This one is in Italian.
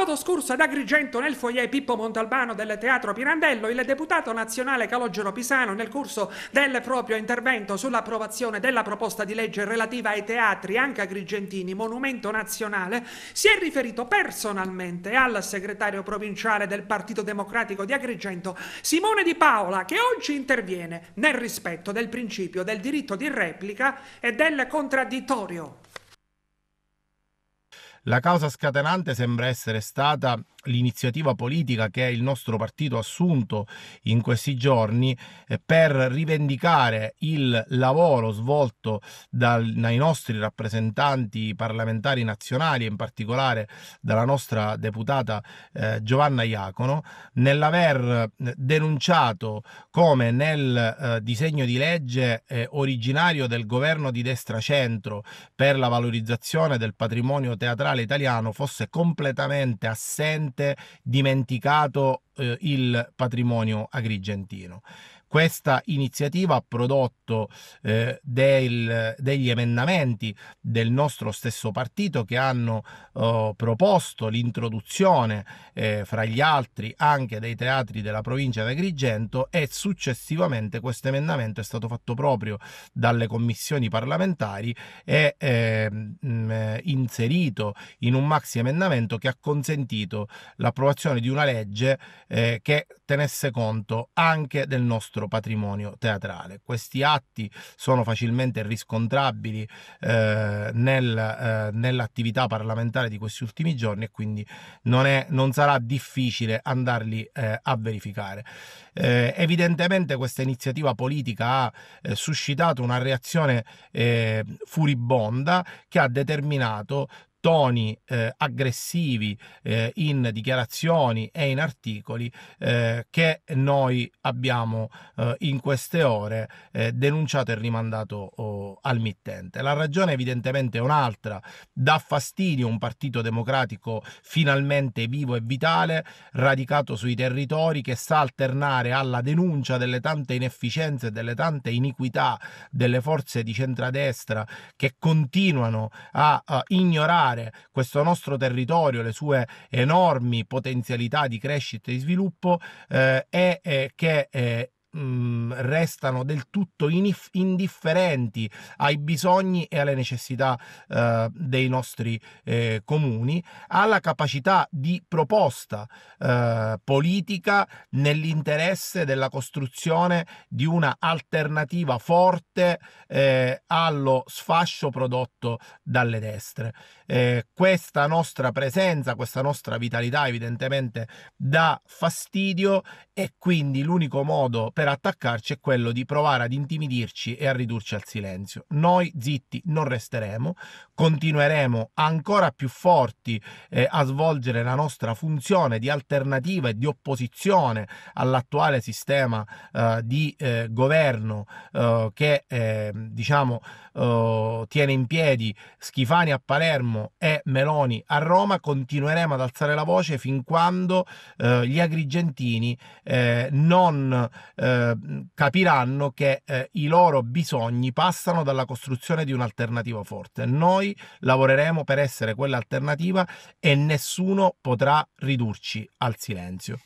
Sabato scorso ad Agrigento, nel foyer Pippo Montalbano del Teatro Pirandello, il deputato nazionale Calogero Pisano, nel corso del proprio intervento sull'approvazione della proposta di legge relativa ai teatri, anche agrigentini, monumento nazionale, si è riferito personalmente al segretario provinciale del Partito Democratico di Agrigento, Simone Di Paola, che oggi interviene nel rispetto del principio del diritto di replica e del contraddittorio. La causa scatenante sembra essere stata l'iniziativa politica che il nostro partito ha assunto in questi giorni eh, per rivendicare il lavoro svolto dal, dai nostri rappresentanti parlamentari nazionali, in particolare dalla nostra deputata eh, Giovanna Iacono, nell'aver eh, denunciato come nel eh, disegno di legge eh, originario del governo di destra centro per la valorizzazione del patrimonio teatrale elettorale italiano fosse completamente assente, dimenticato eh, il patrimonio agrigentino. Questa iniziativa ha prodotto eh, del, degli emendamenti del nostro stesso partito che hanno eh, proposto l'introduzione eh, fra gli altri anche dei teatri della provincia di Agrigento e successivamente questo emendamento è stato fatto proprio dalle commissioni parlamentari e mh, ehm, mm, eh, inserito in un maxi emendamento che ha consentito l'approvazione di una legge eh, che tenesse conto anche del nostro nostro patrimonio teatrale. Questi atti sono facilmente riscontrabili eh, nel, eh, nell'attività parlamentare di questi ultimi giorni e quindi non, è, non sarà difficile andarli eh, a verificare. Eh, evidentemente questa iniziativa politica ha eh, suscitato una reazione eh, furibonda che ha determinato toni eh, aggressivi eh, in dichiarazioni e in articoli eh, che noi abbiamo eh, in queste ore eh, denunciato e rimandato oh, al mittente. La ragione evidentemente è un'altra. Dà fastidio un partito democratico finalmente vivo e vitale, radicato sui territori, che sa alternare alla denuncia delle tante inefficienze, delle tante iniquità delle forze di centrodestra che continuano a, a ignorare questo nostro territorio, le sue enormi potenzialità di crescita e di sviluppo, eh, e eh, che eh, restano del tutto indifferenti ai bisogni e alle necessità eh, dei nostri eh, comuni, alla capacità di proposta eh, politica nell'interesse della costruzione di una alternativa forte eh, allo sfascio prodotto dalle destre. Eh, questa nostra presenza, questa nostra vitalità evidentemente dà fastidio e quindi l'unico modo per per attaccarci è quello di provare ad intimidirci e a ridurci al silenzio. Noi zitti non resteremo, continueremo ancora più forti eh, a svolgere la nostra funzione di alternativa e di opposizione all'attuale sistema eh, di eh, governo eh, che eh, diciamo eh, tiene in piedi Schifani a Palermo e Meloni a Roma, continueremo ad alzare la voce fin quando gli agrigentini non eh, eh, capiranno che eh, i loro bisogni passano dalla costruzione di un'alternativa forte. Noi lavoreremo per essere quell'alternativa e nessuno potrà ridurci al silenzio.